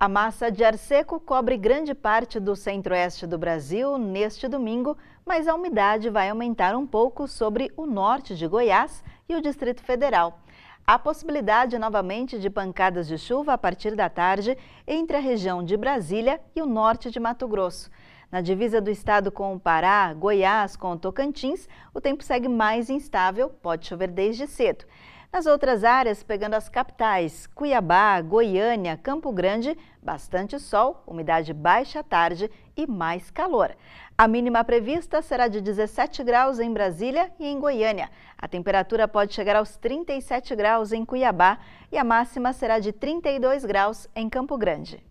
A massa de ar seco cobre grande parte do centro-oeste do Brasil neste domingo, mas a umidade vai aumentar um pouco sobre o norte de Goiás e o Distrito Federal. Há possibilidade novamente de pancadas de chuva a partir da tarde entre a região de Brasília e o norte de Mato Grosso. Na divisa do estado com o Pará, Goiás com o Tocantins, o tempo segue mais instável, pode chover desde cedo. Nas outras áreas, pegando as capitais, Cuiabá, Goiânia, Campo Grande, bastante sol, umidade baixa à tarde e mais calor. A mínima prevista será de 17 graus em Brasília e em Goiânia. A temperatura pode chegar aos 37 graus em Cuiabá e a máxima será de 32 graus em Campo Grande.